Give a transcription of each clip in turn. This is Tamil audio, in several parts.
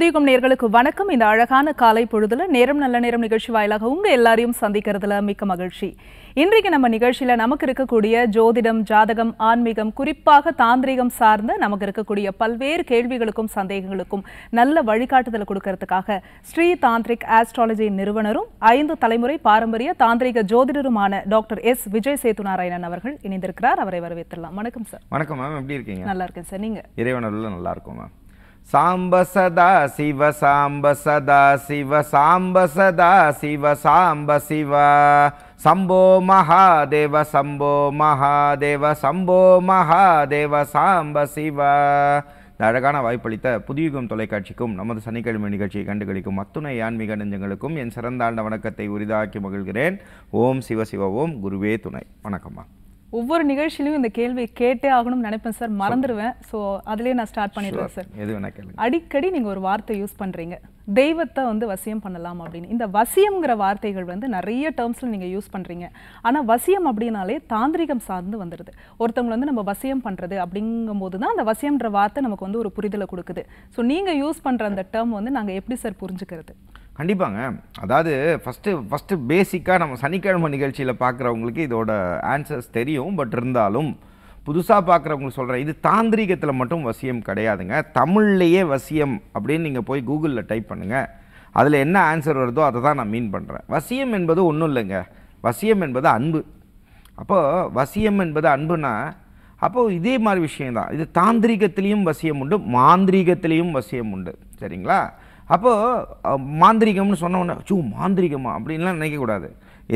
உதயகம் நேர்களுக்கு வணக்கம் இந்த அழகான காலை பொழுதுல நேரம் நல்ல நேரம் நிகழ்ச்சி வாயிலாக உங்க எல்லாரையும் சந்திக்கிறதுல மிக்க மகிழ்ச்சி இன்றைக்கு நம்ம நிகழ்ச்சியில நமக்கு இருக்கக்கூடிய ஜோதிடம் ஜாதகம் ஆன்மீகம் குறிப்பாக தாந்திரிகம் சார்ந்த நமக்கு இருக்கக்கூடிய பல்வேறு கேள்விகளுக்கும் சந்தேகங்களுக்கும் நல்ல வழிகாட்டுதல் கொடுக்கறதுக்காக ஸ்ரீ தாந்திரிக் ஆஸ்ட்ராலஜி நிறுவனரும் ஐந்து தலைமுறை பாரம்பரிய தாந்திரிக ஜோதிடருமான டாக்டர் எஸ் விஜய் சேது நாராயணன் அவர்கள் இணைந்திருக்கிறார் அவரை வரவேற்றலாம் வணக்கம் சார் வணக்கம் மேம் எப்படி இருக்கீங்க நல்லா இருக்கேன் சார் நீங்க இறைவனர்கள் நல்லா இருக்கும் மேம் சாம்ப சதா சிவ சாம்ப சதா சிவ சாம்ப சதா சிவ சாம்ப சிவ சம்போ மகாதேவ சம்போ மகாதேவ சம்போ மகாதேவ சாம்ப சிவ இந்த அழகான வாய்ப்பளித்த புதியுகம் தொலைக்காட்சிக்கும் நமது சனிக்கிழமை நிகழ்ச்சியை கண்டுகளிக்கும் அத்துணை ஆன்மீக நெஞ்சங்களுக்கும் என் சிறந்தாண்ட வணக்கத்தை உரிதாக்கி மகிழ்கிறேன் ஓம் சிவ சிவ ஓம் குருவே துணை வணக்கம்மா ஒவ்வொரு நிகழ்ச்சியிலும் இந்த கேள்வி கேட்டே ஆகணும்னு நினைப்பேன் சார் மறந்துடுவேன் ஸோ அதுலேயே நான் ஸ்டார்ட் பண்ணிடுவேன் சார் அடிக்கடி நீங்கள் ஒரு வார்த்தை யூஸ் பண்ணுறீங்க தெய்வத்தை வந்து வசியம் பண்ணலாம் அப்படின்னு இந்த வசியம்ங்கிற வார்த்தைகள் வந்து நிறைய டேர்ம்ஸில் நீங்கள் யூஸ் பண்ணுறீங்க ஆனால் வசியம் அப்படின்னாலே தாந்திரிகம் சார்ந்து வந்துடுது ஒருத்தவங்களை வந்து நம்ம வசியம் பண்ணுறது அப்படிங்கும்போது தான் அந்த வசியம்ன்ற வார்த்தை நமக்கு வந்து ஒரு புரிதலை கொடுக்குது ஸோ நீங்கள் யூஸ் பண்ணுற அந்த டேர்ம் வந்து நாங்கள் எப்படி சார் புரிஞ்சுக்கிறது கண்டிப்பாங்க அதாவது ஃபஸ்ட்டு ஃபஸ்ட்டு பேசிக்காக நம்ம சனிக்கிழமை நிகழ்ச்சியில் பார்க்குறவங்களுக்கு இதோட ஆன்சர்ஸ் தெரியும் பட் இருந்தாலும் புதுசாக பார்க்குறவங்களுக்கு சொல்கிறேன் இது தாந்திரிகத்தில் மட்டும் வசியம் கிடையாதுங்க தமிழ்லேயே வசியம் அப்படின்னு நீங்கள் போய் கூகுளில் டைப் பண்ணுங்கள் அதில் என்ன ஆன்சர் வருதோ அதை தான் நான் மீன் பண்ணுறேன் வசியம் என்பது ஒன்றும் இல்லைங்க வசியம் என்பது அன்பு அப்போது வசியம் என்பது அன்புனா அப்போது இதே மாதிரி தான் இது தாந்திரிகத்திலையும் வசியம் உண்டு மாந்திரிகத்திலையும் வசியம் உண்டு சரிங்களா அப்போது மாந்திரிகம்னு சொன்னோன்னே சூ மாந்திரிகமா அப்படின்லாம் நினைக்கக்கூடாது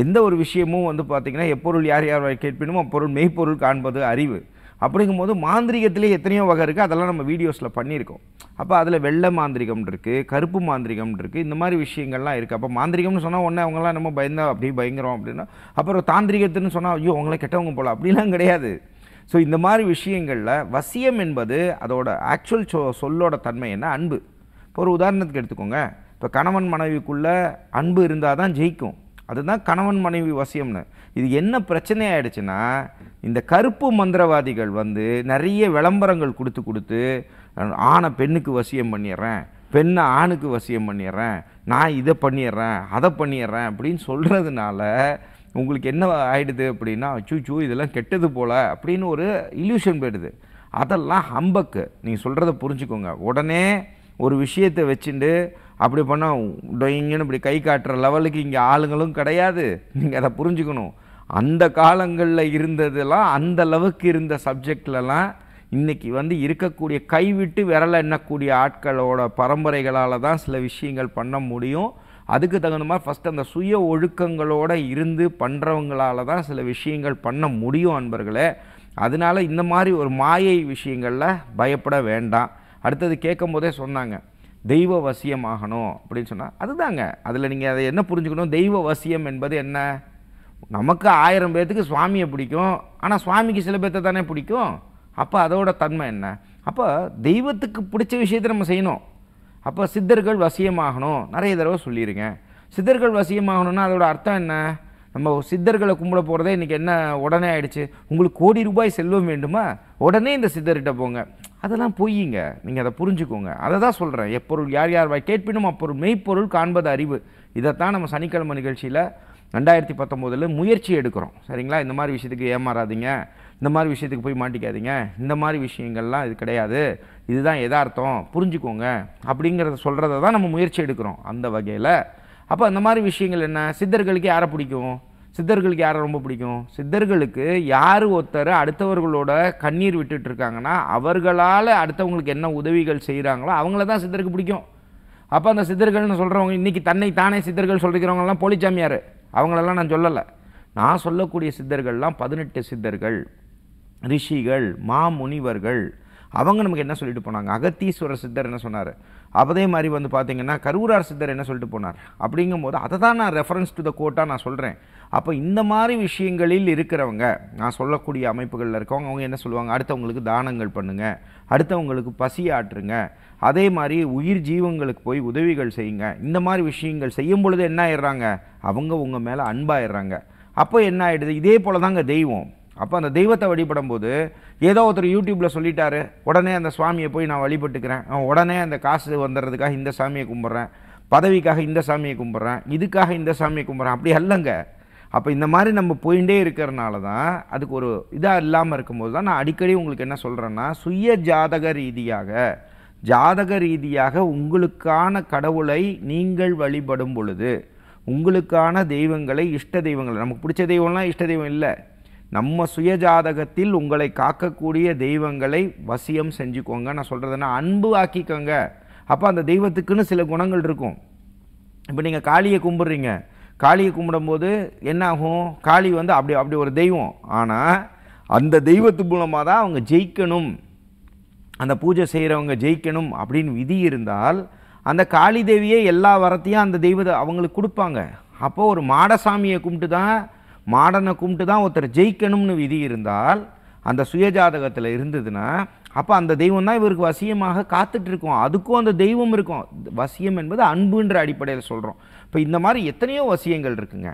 எந்த ஒரு விஷயமும் வந்து பார்த்திங்கன்னா எப்பொருள் யார் யார் கேட்பினுமோ அப்பொருள் மெய்ப்பொருள் காண்பது அறிவு அப்படிங்கும்போது மாந்திரிகத்திலே எத்தனையோ வகை இருக்குது அதெல்லாம் நம்ம வீடியோஸில் பண்ணியிருக்கோம் அப்போ அதில் வெள்ளை மாந்திரிகம் இருக்குது கருப்பு மாந்திரிகம் இருக்குது இந்த மாதிரி விஷயங்கள்லாம் இருக்குது அப்போ மாந்திரிகம்னு சொன்னால் ஒன்று அவங்களாம் நம்ம பயந்தா அப்படியே பயங்கரம் அப்படின்னா அப்புறம் தாந்திரிகத்துன்னு சொன்னால் ஐயோ அவங்கள கெட்டவங்க போல அப்படிலாம் கிடையாது ஸோ இந்த மாதிரி விஷயங்களில் வசியம் என்பது அதோட ஆக்சுவல் சொ சொல்லோட தன்மை என்ன அன்பு இப்போ ஒரு உதாரணத்துக்கு எடுத்துக்கோங்க இப்போ கணவன் மனைவிக்குள்ளே அன்பு இருந்தால் தான் ஜெயிக்கும் அதுதான் கணவன் மனைவி வசியம்னு இது என்ன பிரச்சனை ஆகிடுச்சுன்னா இந்த கருப்பு மந்திரவாதிகள் வந்து நிறைய விளம்பரங்கள் கொடுத்து கொடுத்து ஆணை பெண்ணுக்கு வசியம் பண்ணிடுறேன் பெண்ணை ஆணுக்கு வசியம் பண்ணிடுறேன் நான் இதை பண்ணிடுறேன் அதை பண்ணிடுறேன் அப்படின்னு சொல்கிறதுனால உங்களுக்கு என்ன ஆகிடுது அப்படின்னா சூ இதெல்லாம் கெட்டது போல் அப்படின்னு ஒரு இல்யூஷன் போயிடுது அதெல்லாம் ஹம்பக்கு நீங்கள் சொல்கிறத புரிஞ்சுக்கோங்க உடனே ஒரு விஷயத்தை வச்சுட்டு அப்படி பண்ணால் டொயிங்கன்னு இப்படி கை காட்டுற லெவலுக்கு இங்கே ஆளுங்களும் கிடையாது நீங்கள் அதை புரிஞ்சுக்கணும் அந்த காலங்களில் இருந்ததெல்லாம் அந்த அளவுக்கு இருந்த சப்ஜெக்ட்லலாம் இன்றைக்கி வந்து இருக்கக்கூடிய கைவிட்டு விரலை எண்ணக்கூடிய ஆட்களோட பரம்பரைகளால் தான் சில விஷயங்கள் பண்ண முடியும் அதுக்கு தகுந்த மாதிரி ஃபஸ்ட் அந்த சுய ஒழுக்கங்களோடு இருந்து பண்ணுறவங்களால தான் சில விஷயங்கள் பண்ண முடியும் அன்பர்களே அதனால் இந்த மாதிரி ஒரு மாயை விஷயங்களில் பயப்பட வேண்டாம் அடுத்தது கேட்கும் போதே சொன்னாங்க தெய்வ வசியமாகணும் அப்படின்னு சொன்னால் அதுதாங்க அதில் நீங்கள் அதை என்ன புரிஞ்சுக்கணும் தெய்வ வசியம் என்பது என்ன நமக்கு ஆயிரம் பேர்த்துக்கு சுவாமியை பிடிக்கும் ஆனால் சுவாமிக்கு சில பேர்த்த தானே பிடிக்கும் அப்போ அதோட தன்மை என்ன அப்போ தெய்வத்துக்கு பிடிச்ச விஷயத்தை நம்ம செய்யணும் அப்போ சித்தர்கள் வசியமாகணும் நிறைய தடவை சொல்லியிருங்க சித்தர்கள் வசியமாகணும்னா அதோட அர்த்தம் என்ன நம்ம சித்தர்களை கும்பிட போகிறதே இன்றைக்கி என்ன உடனே ஆகிடுச்சு உங்களுக்கு கோடி ரூபாய் செல்வம் வேண்டுமா உடனே இந்த சித்தர்கிட்ட போங்க அதெல்லாம் பொய்யுங்க நீங்கள் அதை புரிஞ்சுக்கோங்க அதை தான் சொல்கிறேன் எப்பொருள் யார் யார் வாய் கேட்பினும் அப்பொருள் மெய்ப்பொருள் காண்பது அறிவு இதைத்தான் நம்ம சனிக்கிழமை நிகழ்ச்சியில் ரெண்டாயிரத்தி பத்தொம்போதில் முயற்சி எடுக்கிறோம் சரிங்களா இந்த மாதிரி விஷயத்துக்கு ஏமாறாதீங்க இந்த மாதிரி விஷயத்துக்கு போய் மாட்டிக்காதீங்க இந்த மாதிரி விஷயங்கள்லாம் இது கிடையாது இதுதான் எதார்த்தம் புரிஞ்சுக்கோங்க அப்படிங்கிறத சொல்கிறத தான் நம்ம முயற்சி எடுக்கிறோம் அந்த வகையில் அப்போ அந்த மாதிரி விஷயங்கள் என்ன சித்தர்களுக்கு யாரை பிடிக்கும் சித்தர்களுக்கு யாரை ரொம்ப பிடிக்கும் சித்தர்களுக்கு யார் ஒருத்தர் அடுத்தவர்களோட கண்ணீர் விட்டுட்டு இருக்காங்கன்னா அவர்களால் அடுத்தவங்களுக்கு என்ன உதவிகள் செய்கிறாங்களோ அவங்கள தான் சித்தருக்கு பிடிக்கும் அப்போ அந்த சித்தர்கள்னு சொல்கிறவங்க இன்றைக்கி தன்னை தானே சித்தர்கள் சொல்லிக்கிறவங்கலாம் போலிச்சாமியார் அவங்களெல்லாம் நான் சொல்லலை நான் சொல்லக்கூடிய சித்தர்கள்லாம் பதினெட்டு சித்தர்கள் ரிஷிகள் மாமுனிவர்கள் அவங்க நமக்கு என்ன சொல்லிட்டு போனாங்க அகத்தீஸ்வரர் சித்தர் என்ன சொன்னார் அதே மாதிரி வந்து பார்த்திங்கன்னா கரூரார் சித்தர் என்ன சொல்லிட்டு போனார் அப்படிங்கும் போது அதை தான் நான் ரெஃபரன்ஸ் டு த கோட்டாக நான் சொல்கிறேன் அப்போ இந்த மாதிரி விஷயங்களில் இருக்கிறவங்க நான் சொல்லக்கூடிய அமைப்புகளில் இருக்கவங்க அவங்க என்ன சொல்லுவாங்க அடுத்தவங்களுக்கு தானங்கள் பண்ணுங்கள் அடுத்தவங்களுக்கு பசி ஆற்றுங்க அதே மாதிரி உயிர் ஜீவங்களுக்கு போய் உதவிகள் செய்யுங்க இந்த மாதிரி விஷயங்கள் செய்யும் பொழுது என்ன ஆயிடுறாங்க அவங்க உங்கள் மேலே அன்பாயிடுறாங்க அப்போ என்ன ஆகிடுது இதே போல் தாங்க தெய்வம் அப்போ அந்த தெய்வத்தை வழிபடும் போது ஏதோ ஒருத்தர் யூடியூப்பில் சொல்லிட்டாரு உடனே அந்த சுவாமியை போய் நான் வழிபட்டுக்கிறேன் உடனே அந்த காசு வந்துடுறதுக்காக இந்த சாமியை கும்பிட்றேன் பதவிக்காக இந்த சாமியை கும்பிட்றேன் இதுக்காக இந்த சாமியை கும்பிட்றேன் அப்படி அல்லங்க அப்போ இந்த மாதிரி நம்ம போயிட்டே இருக்கிறனால தான் அதுக்கு ஒரு இதாக இல்லாமல் இருக்கும்போது தான் நான் அடிக்கடி உங்களுக்கு என்ன சொல்கிறேன்னா சுய ஜாதக ரீதியாக ஜாதக ரீதியாக உங்களுக்கான கடவுளை நீங்கள் வழிபடும் பொழுது உங்களுக்கான தெய்வங்களை இஷ்ட தெய்வங்களை நமக்கு பிடிச்ச தெய்வம்லாம் இஷ்ட தெய்வம் இல்லை நம்ம சுயஜாதகத்தில் உங்களை காக்கக்கூடிய தெய்வங்களை வசியம் செஞ்சுக்கோங்க நான் சொல்கிறதுனா அன்பு ஆக்கிக்கோங்க அப்போ அந்த தெய்வத்துக்குன்னு சில குணங்கள் இருக்கும் இப்போ நீங்கள் காளியை கும்பிட்றீங்க காளியை கும்பிடும்போது என்னாகும் காளி வந்து அப்படி அப்படி ஒரு தெய்வம் ஆனால் அந்த தெய்வத்து மூலமாக தான் அவங்க ஜெயிக்கணும் அந்த பூஜை செய்கிறவங்க ஜெயிக்கணும் அப்படின்னு விதி இருந்தால் அந்த காளி தேவியே எல்லா வரத்தையும் அந்த தெய்வத்தை அவங்களுக்கு கொடுப்பாங்க அப்போது ஒரு மாடசாமியை கும்பிட்டு தான் மாடனை கும்பிட்டு தான் ஒருத்தர் ஜெயிக்கணும்னு விதி இருந்தால் அந்த சுயஜாதகத்தில் இருந்ததுன்னா அப்போ அந்த தெய்வம் தான் இவருக்கு வசியமாக காத்துட்ருக்கோம் அதுக்கும் அந்த தெய்வம் இருக்கும் வசியம் என்பது அன்புன்ற அடிப்படையில் சொல்கிறோம் இப்போ இந்த மாதிரி எத்தனையோ வசியங்கள் இருக்குங்க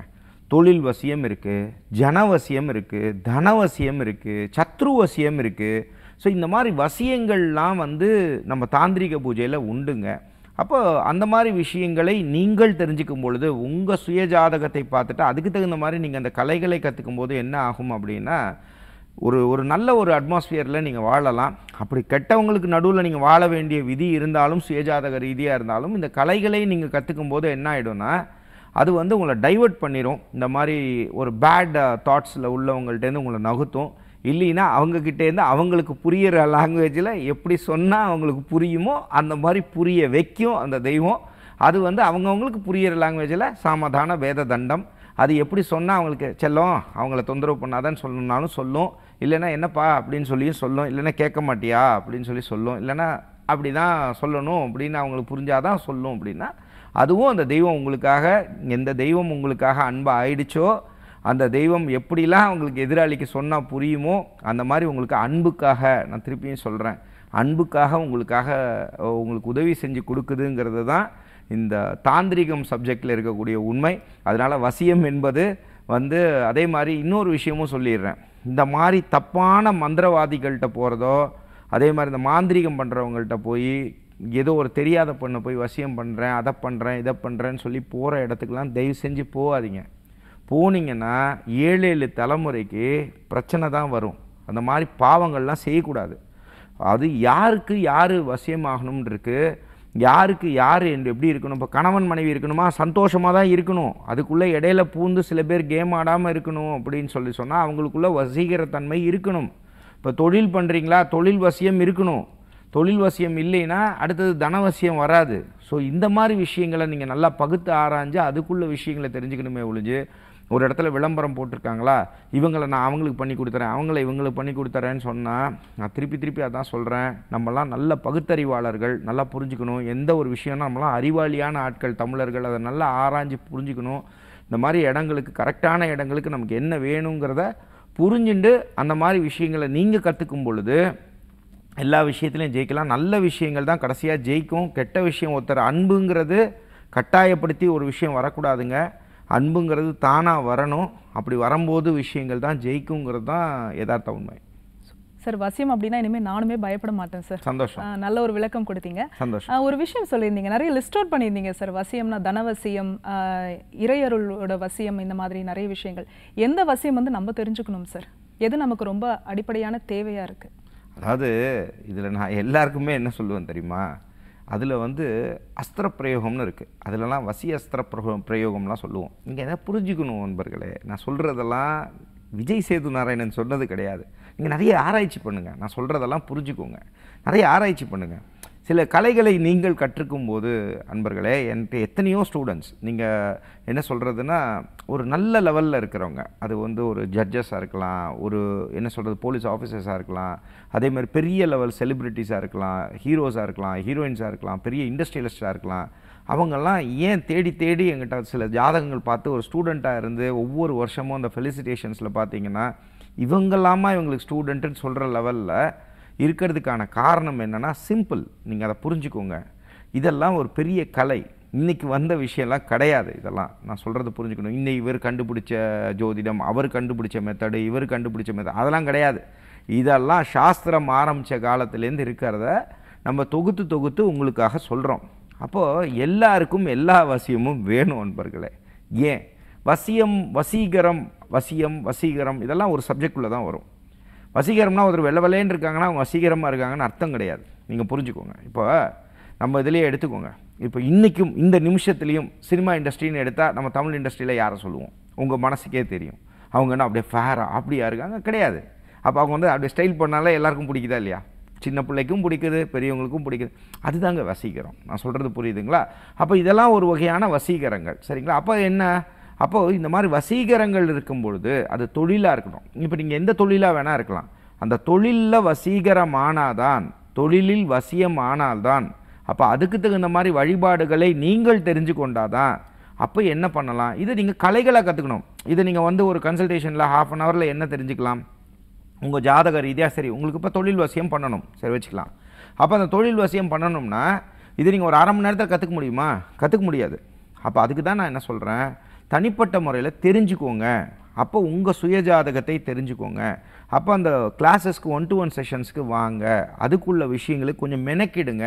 தொழில் வசியம் இருக்குது ஜனவசியம் இருக்குது தனவசியம் இருக்குது சத்ரு வசியம் இருக்குது ஸோ இந்த மாதிரி வசியங்கள்லாம் வந்து நம்ம தாந்திரிக பூஜையில் உண்டுங்க அப்போ அந்த மாதிரி விஷயங்களை நீங்கள் தெரிஞ்சுக்கும் பொழுது உங்கள் சுய ஜாதகத்தை பார்த்துட்டு அதுக்கு தகுந்த மாதிரி நீங்கள் அந்த கலைகளை கற்றுக்கும் போது என்ன ஆகும் அப்படின்னா ஒரு ஒரு நல்ல ஒரு அட்மாஸ்ஃபியரில் நீங்கள் வாழலாம் அப்படி கெட்டவங்களுக்கு நடுவில் நீங்கள் வாழ வேண்டிய விதி இருந்தாலும் சுயஜாதக ரீதியாக இருந்தாலும் இந்த கலைகளை நீங்கள் கற்றுக்கும் போது என்ன ஆகிடும்னா அது வந்து உங்களை டைவெர்ட் பண்ணிடும் இந்த மாதிரி ஒரு பேட் தாட்ஸில் உள்ளவங்கள்ட்டேருந்து உங்களை நகுத்தும் இல்லைன்னா அவங்கக்கிட்டேருந்து அவங்களுக்கு புரியிற லாங்குவேஜில் எப்படி சொன்னால் அவங்களுக்கு புரியுமோ அந்த மாதிரி புரிய வைக்கும் அந்த தெய்வம் அது வந்து அவங்கவுங்களுக்கு புரியிற லாங்குவேஜில் சமாதான வேத தண்டம் அது எப்படி சொன்னால் அவங்களுக்கு செல்லும் அவங்கள தொந்தரவு பண்ணாதான்னு சொல்லணுன்னாலும் சொல்லும் இல்லைனா என்னப்பா அப்படின்னு சொல்லியும் சொல்லும் இல்லைனா கேட்க மாட்டியா அப்படின்னு சொல்லி சொல்லும் இல்லைனா அப்படி தான் சொல்லணும் அப்படின்னு அவங்களுக்கு புரிஞ்சாதான் சொல்லும் அப்படின்னா அதுவும் அந்த தெய்வம் உங்களுக்காக எந்த தெய்வம் உங்களுக்காக அன்பாக ஆயிடுச்சோ அந்த தெய்வம் எப்படிலாம் உங்களுக்கு எதிராளிக்கு சொன்னால் புரியுமோ அந்த மாதிரி உங்களுக்கு அன்புக்காக நான் திருப்பியும் சொல்கிறேன் அன்புக்காக உங்களுக்காக உங்களுக்கு உதவி செஞ்சு கொடுக்குதுங்கிறது தான் இந்த தாந்திரிகம் சப்ஜெக்டில் இருக்கக்கூடிய உண்மை அதனால் வசியம் என்பது வந்து அதே மாதிரி இன்னொரு விஷயமும் சொல்லிடுறேன் இந்த மாதிரி தப்பான மந்திரவாதிகள்கிட்ட போகிறதோ அதே மாதிரி இந்த மாந்திரிகம் பண்ணுறவங்கள்ட்ட போய் ஏதோ ஒரு தெரியாத பொண்ணை போய் வசியம் பண்ணுறேன் அதை பண்ணுறேன் இதை பண்ணுறேன்னு சொல்லி போகிற இடத்துக்கெலாம் தயவு செஞ்சு போகாதீங்க போனீங்கன்னா ஏழு ஏழு தலைமுறைக்கு பிரச்சனை தான் வரும் அந்த மாதிரி பாவங்கள்லாம் செய்யக்கூடாது அது யாருக்கு யார் வசியமாகணும்ன்றிருக்கு யாருக்கு யார் என்று எப்படி இருக்கணும் இப்போ கணவன் மனைவி இருக்கணுமா சந்தோஷமாக தான் இருக்கணும் அதுக்குள்ளே இடையில பூந்து சில பேர் கேம் ஆடாமல் இருக்கணும் அப்படின்னு சொல்லி சொன்னால் அவங்களுக்குள்ளே வசீகர தன்மை இருக்கணும் இப்போ தொழில் பண்ணுறீங்களா தொழில் வசியம் இருக்கணும் தொழில் வசியம் இல்லைன்னா அடுத்தது தனவசியம் வராது ஸோ இந்த மாதிரி விஷயங்களை நீங்கள் நல்லா பகுத்து ஆராய்ஞ்சு அதுக்குள்ள விஷயங்களை தெரிஞ்சுக்கணுமே ஒழிஞ்சு ஒரு இடத்துல விளம்பரம் போட்டிருக்காங்களா இவங்களை நான் அவங்களுக்கு பண்ணி கொடுத்துறேன் அவங்கள இவங்களுக்கு பண்ணி கொடுத்துறேன்னு சொன்னால் நான் திருப்பி திருப்பி அதான் சொல்கிறேன் நம்மலாம் நல்ல பகுத்தறிவாளர்கள் நல்லா புரிஞ்சுக்கணும் எந்த ஒரு விஷயம்னா நம்மளாம் அறிவாளியான ஆட்கள் தமிழர்கள் அதை நல்லா ஆராய்ஞ்சு புரிஞ்சுக்கணும் இந்த மாதிரி இடங்களுக்கு கரெக்டான இடங்களுக்கு நமக்கு என்ன வேணுங்கிறத புரிஞ்சுண்டு அந்த மாதிரி விஷயங்களை நீங்கள் கற்றுக்கும் பொழுது எல்லா விஷயத்துலையும் ஜெயிக்கலாம் நல்ல விஷயங்கள் தான் கடைசியாக ஜெயிக்கும் கெட்ட விஷயம் ஒருத்தர் அன்புங்கிறது கட்டாயப்படுத்தி ஒரு விஷயம் வரக்கூடாதுங்க அன்புங்கிறது தானாக வரணும் அப்படி வரும்போது விஷயங்கள் தான் ஜெயிக்குங்கிறது தான் யதார்த்த உண்மை சார் வசியம் அப்படின்னா இனிமேல் நானுமே பயப்பட மாட்டேன் சார் சந்தோஷம் நல்ல ஒரு விளக்கம் கொடுத்தீங்க சந்தோஷம் ஒரு விஷயம் சொல்லியிருந்தீங்க நிறைய லிஸ்ட் அவுட் பண்ணியிருந்தீங்க சார் வசியம்னா தனவசியம் இறையருளோட வசியம் இந்த மாதிரி நிறைய விஷயங்கள் எந்த வசியம் வந்து நம்ம தெரிஞ்சுக்கணும் சார் எது நமக்கு ரொம்ப அடிப்படையான தேவையாக இருக்குது அதாவது இதில் நான் எல்லாருக்குமே என்ன சொல்லுவேன் தெரியுமா அதில் வந்து அஸ்திர பிரயோகம்னு இருக்குது அதிலலாம் வசி அஸ்திர பிரயோகம்லாம் சொல்லுவோம் நீங்கள் எதாவது புரிஞ்சுக்கணும் நண்பர்களே நான் சொல்கிறதெல்லாம் விஜய் சேது நாராயணன் சொன்னது கிடையாது நீங்கள் நிறைய ஆராய்ச்சி பண்ணுங்கள் நான் சொல்கிறதெல்லாம் புரிஞ்சுக்கோங்க நிறைய ஆராய்ச்சி பண்ணுங்கள் சில கலைகளை நீங்கள் கற்றுக்கும் போது அன்பர்களே என்கிட்ட எத்தனையோ ஸ்டூடெண்ட்ஸ் நீங்கள் என்ன சொல்கிறதுன்னா ஒரு நல்ல லெவலில் இருக்கிறவங்க அது வந்து ஒரு ஜட்ஜஸாக இருக்கலாம் ஒரு என்ன சொல்கிறது போலீஸ் ஆஃபீஸர்ஸாக இருக்கலாம் அதேமாதிரி பெரிய லெவல் செலிப்ரிட்டிஸாக இருக்கலாம் ஹீரோஸாக இருக்கலாம் ஹீரோயின்ஸாக இருக்கலாம் பெரிய இண்டஸ்ட்ரியலிஸ்டாக இருக்கலாம் அவங்கெல்லாம் ஏன் தேடி தேடி எங்கிட்ட சில ஜாதகங்கள் பார்த்து ஒரு ஸ்டூடெண்ட்டாக இருந்து ஒவ்வொரு வருஷமும் அந்த ஃபெலிசிட்டேஷன்ஸில் பார்த்தீங்கன்னா இவங்கெல்லாமா இவங்களுக்கு ஸ்டூடெண்ட்டுன்னு சொல்கிற லெவலில் இருக்கிறதுக்கான காரணம் என்னென்னா சிம்பிள் நீங்கள் அதை புரிஞ்சுக்கோங்க இதெல்லாம் ஒரு பெரிய கலை இன்றைக்கி வந்த விஷயம்லாம் கிடையாது இதெல்லாம் நான் சொல்கிறத புரிஞ்சுக்கணும் இன்னை இவர் கண்டுபிடிச்ச ஜோதிடம் அவர் கண்டுபிடிச்ச மெத்தடு இவர் கண்டுபிடிச்ச மெத்தட் அதெல்லாம் கிடையாது இதெல்லாம் சாஸ்திரம் ஆரம்பித்த காலத்துலேருந்து இருக்கிறத நம்ம தொகுத்து தொகுத்து உங்களுக்காக சொல்கிறோம் அப்போது எல்லாருக்கும் எல்லா வசியமும் வேணும் என்பர்களே ஏன் வசியம் வசீகரம் வசியம் வசீகரம் இதெல்லாம் ஒரு சப்ஜெக்டுள்ளே தான் வரும் வசீகரம்னா ஒருத்தர் வெள்ள வெள்ளைன்னு இருக்காங்கன்னா அவங்க வசீகரமாக இருக்காங்கன்னு அர்த்தம் கிடையாது நீங்கள் புரிஞ்சுக்கோங்க இப்போ நம்ம இதிலேயே எடுத்துக்கோங்க இப்போ இன்றைக்கும் இந்த நிமிஷத்துலேயும் சினிமா இண்டஸ்ட்ரின்னு எடுத்தால் நம்ம தமிழ் இண்டஸ்ட்ரியில் யாரை சொல்லுவோம் உங்கள் மனசுக்கே தெரியும் அவங்க என்ன அப்படியே ஃபேராக அப்படியா இருக்காங்க கிடையாது அப்போ அவங்க வந்து அப்படியே ஸ்டைல் பண்ணாலே எல்லாருக்கும் பிடிக்குதா இல்லையா சின்ன பிள்ளைக்கும் பிடிக்குது பெரியவங்களுக்கும் பிடிக்குது அதுதாங்க வசீகரம் நான் சொல்கிறது புரியுதுங்களா அப்போ இதெல்லாம் ஒரு வகையான வசீகரங்கள் சரிங்களா அப்போ என்ன அப்போது இந்த மாதிரி வசீகரங்கள் இருக்கும் பொழுது அது தொழிலாக இருக்கணும் இப்போ நீங்கள் எந்த தொழிலாக வேணால் இருக்கலாம் அந்த தொழிலில் வசீகரம் ஆனாதான் தொழிலில் வசியம் ஆனால்தான் அப்போ அதுக்கு தகுந்த மாதிரி வழிபாடுகளை நீங்கள் தெரிஞ்சு கொண்டாதான் அப்போ என்ன பண்ணலாம் இதை நீங்கள் கலைகளாக கற்றுக்கணும் இதை நீங்கள் வந்து ஒரு கன்சல்டேஷனில் ஹாஃப் அன் ஹவரில் என்ன தெரிஞ்சுக்கலாம் உங்கள் ஜாதக ரீதியாக சரி உங்களுக்கு இப்போ தொழில் வசியம் பண்ணணும் சரி வச்சுக்கலாம் அப்போ அந்த தொழில் வசியம் பண்ணணும்னா இது நீங்கள் ஒரு அரை மணி நேரத்தில் கற்றுக்க முடியுமா கற்றுக்க முடியாது அப்போ அதுக்கு தான் நான் என்ன சொல்கிறேன் தனிப்பட்ட முறையில் தெரிஞ்சுக்கோங்க அப்போ உங்கள் சுயஜாதகத்தை தெரிஞ்சுக்கோங்க அப்போ அந்த கிளாஸஸ்க்கு ஒன் டு ஒன் செஷன்ஸ்க்கு வாங்க அதுக்குள்ள விஷயங்களை கொஞ்சம் மெனக்கிடுங்க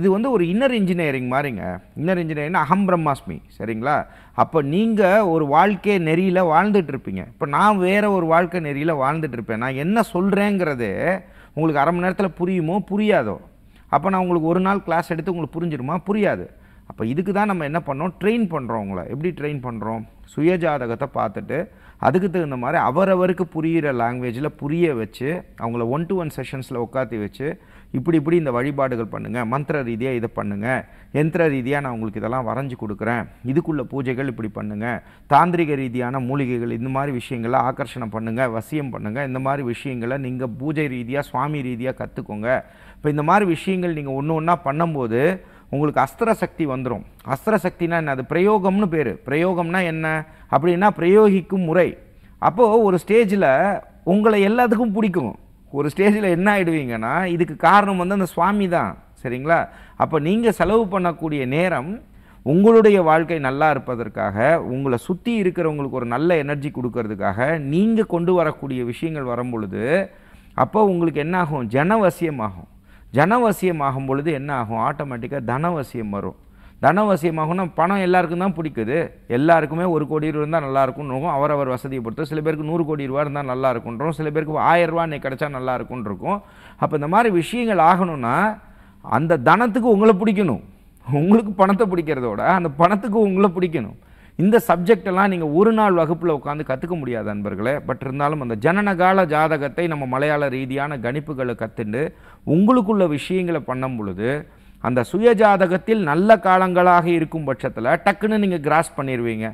இது வந்து ஒரு இன்னர் இன்ஜினியரிங் மாதிரிங்க இன்னர் இன்ஜினியரிங் அகம் பிரம்மாஸ்மி சரிங்களா அப்போ நீங்கள் ஒரு வாழ்க்கை நெறியில் வாழ்ந்துட்டுருப்பீங்க இப்போ நான் வேறு ஒரு வாழ்க்கை நெறியில் வாழ்ந்துட்டுருப்பேன் நான் என்ன சொல்கிறேங்கிறது உங்களுக்கு அரை மணி நேரத்தில் புரியுமோ புரியாதோ அப்போ நான் உங்களுக்கு ஒரு நாள் கிளாஸ் எடுத்து உங்களுக்கு புரிஞ்சிருமா புரியாது அப்போ இதுக்கு தான் நம்ம என்ன பண்ணோம் ட்ரெயின் பண்ணுறோம் உங்களை எப்படி ட்ரெயின் பண்ணுறோம் சுயஜாதகத்தை பார்த்துட்டு அதுக்கு தகுந்த மாதிரி அவரவருக்கு புரிகிற லாங்குவேஜில் புரிய வச்சு அவங்கள ஒன் டு ஒன் செஷன்ஸில் உட்காத்தி வச்சு இப்படி இப்படி இந்த வழிபாடுகள் பண்ணுங்கள் மந்திர ரீதியாக இதை பண்ணுங்கள் யந்திர ரீதியாக நான் உங்களுக்கு இதெல்லாம் வரைஞ்சி கொடுக்குறேன் இதுக்குள்ள பூஜைகள் இப்படி பண்ணுங்கள் தாந்திரிக ரீதியான மூலிகைகள் இந்த மாதிரி விஷயங்களை ஆக்கர்ஷணம் பண்ணுங்கள் வசியம் பண்ணுங்கள் இந்த மாதிரி விஷயங்களை நீங்கள் பூஜை ரீதியாக சுவாமி ரீதியாக கற்றுக்கோங்க இப்போ இந்த மாதிரி விஷயங்கள் நீங்கள் ஒன்று ஒன்றா பண்ணும்போது உங்களுக்கு அஸ்திர சக்தி வந்துடும் அஸ்திர சக்தினா என்ன அது பிரயோகம்னு பேர் பிரயோகம்னா என்ன அப்படின்னா பிரயோகிக்கும் முறை அப்போது ஒரு ஸ்டேஜில் உங்களை எல்லாத்துக்கும் பிடிக்கும் ஒரு ஸ்டேஜில் என்ன ஆகிடுவீங்கன்னா இதுக்கு காரணம் வந்து அந்த சுவாமி தான் சரிங்களா அப்போ நீங்கள் செலவு பண்ணக்கூடிய நேரம் உங்களுடைய வாழ்க்கை நல்லா இருப்பதற்காக உங்களை சுற்றி இருக்கிறவங்களுக்கு ஒரு நல்ல எனர்ஜி கொடுக்கறதுக்காக நீங்கள் கொண்டு வரக்கூடிய விஷயங்கள் வரும் பொழுது அப்போ உங்களுக்கு என்னாகும் ஜனவசியமாகும் ஜனவசியம் ஆகும் பொழுது என்ன ஆகும் ஆட்டோமேட்டிக்காக தனவசியம் வரும் ஆகும்னா பணம் எல்லாருக்கும் தான் பிடிக்குது எல்லாருக்குமே ஒரு கோடி ரூபா இருந்தால் நல்லாயிருக்குன்றோம் அவரவர் வசதியை பொறுத்து சில பேருக்கு நூறு கோடி ரூபா இருந்தால் நல்லா இருக்குன்றோம் சில பேருக்கு ஆயிரம் ரூபா அன்றைக்கி கிடச்சா நல்லா இருக்கும் அப்போ இந்த மாதிரி விஷயங்கள் ஆகணும்னா அந்த தனத்துக்கு உங்களை பிடிக்கணும் உங்களுக்கு பணத்தை பிடிக்கிறதோட அந்த பணத்துக்கு உங்களை பிடிக்கணும் இந்த சப்ஜெக்டெல்லாம் நீங்கள் ஒரு நாள் வகுப்பில் உட்காந்து கற்றுக்க முடியாது அன்பர்களே பட் இருந்தாலும் அந்த ஜனனகால ஜாதகத்தை நம்ம மலையாள ரீதியான கணிப்புகளை கற்றுண்டு உங்களுக்குள்ள விஷயங்களை பண்ணும் பொழுது அந்த சுய ஜாதகத்தில் நல்ல காலங்களாக இருக்கும் பட்சத்தில் டக்குன்னு நீங்கள் கிராஸ் பண்ணிடுவீங்க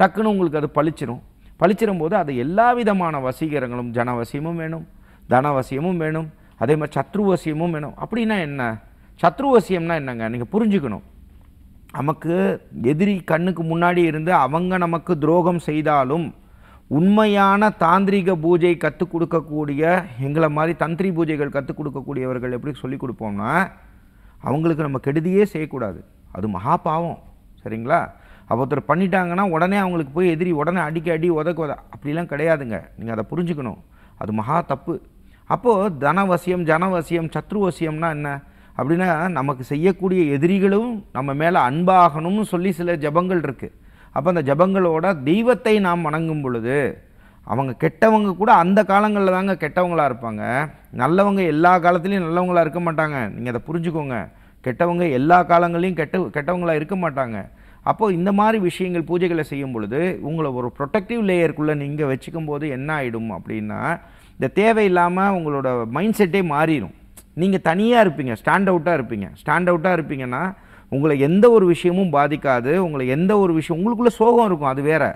டக்குன்னு உங்களுக்கு அது பளிச்சிரும் பளிச்சிடும் போது அது எல்லா விதமான வசீகரங்களும் ஜனவசியமும் வேணும் தனவசியமும் வேணும் அதே மாதிரி சத்ருவசியமும் வேணும் அப்படின்னா என்ன சத்ருவசியம்னா என்னங்க நீங்கள் புரிஞ்சுக்கணும் நமக்கு எதிரி கண்ணுக்கு முன்னாடி இருந்து அவங்க நமக்கு துரோகம் செய்தாலும் உண்மையான தாந்திரிக பூஜை கற்றுக் கொடுக்கக்கூடிய எங்களை மாதிரி தந்திரி பூஜைகள் கற்றுக் கொடுக்கக்கூடியவர்கள் எப்படி சொல்லிக் கொடுப்போம்னா அவங்களுக்கு நம்ம கெடுதியே செய்யக்கூடாது அது மகா பாவம் சரிங்களா ஒருத்தர் பண்ணிட்டாங்கன்னா உடனே அவங்களுக்கு போய் எதிரி உடனே அடிக்க அடி உதக்க உத அப்படிலாம் கிடையாதுங்க நீங்கள் அதை புரிஞ்சுக்கணும் அது மகா தப்பு அப்போது தனவசியம் ஜனவசியம் சத்ருவசியம்னா என்ன அப்படின்னா நமக்கு செய்யக்கூடிய எதிரிகளும் நம்ம மேலே அன்பாகணும்னு சொல்லி சில ஜபங்கள் இருக்குது அப்போ அந்த ஜபங்களோட தெய்வத்தை நாம் வணங்கும் பொழுது அவங்க கெட்டவங்க கூட அந்த காலங்களில் தாங்க கெட்டவங்களாக இருப்பாங்க நல்லவங்க எல்லா காலத்துலேயும் நல்லவங்களாக இருக்க மாட்டாங்க நீங்கள் அதை புரிஞ்சுக்கோங்க கெட்டவங்க எல்லா காலங்களையும் கெட்ட கெட்டவங்களாக இருக்க மாட்டாங்க அப்போது இந்த மாதிரி விஷயங்கள் பூஜைகளை செய்யும் பொழுது உங்களை ஒரு ப்ரொட்டக்டிவ் லேயருக்குள்ளே நீங்கள் வச்சுக்கும் போது என்ன ஆகிடும் அப்படின்னா இந்த தேவையில்லாமல் உங்களோட மைண்ட் செட்டே மாறிடும் நீங்கள் தனியாக இருப்பீங்க ஸ்டாண்ட் அவுட்டாக இருப்பீங்க ஸ்டாண்ட் அவுட்டாக இருப்பீங்கன்னா உங்களை எந்த ஒரு விஷயமும் பாதிக்காது உங்களை எந்த ஒரு விஷயம் உங்களுக்குள்ளே சோகம் இருக்கும் அது வேறு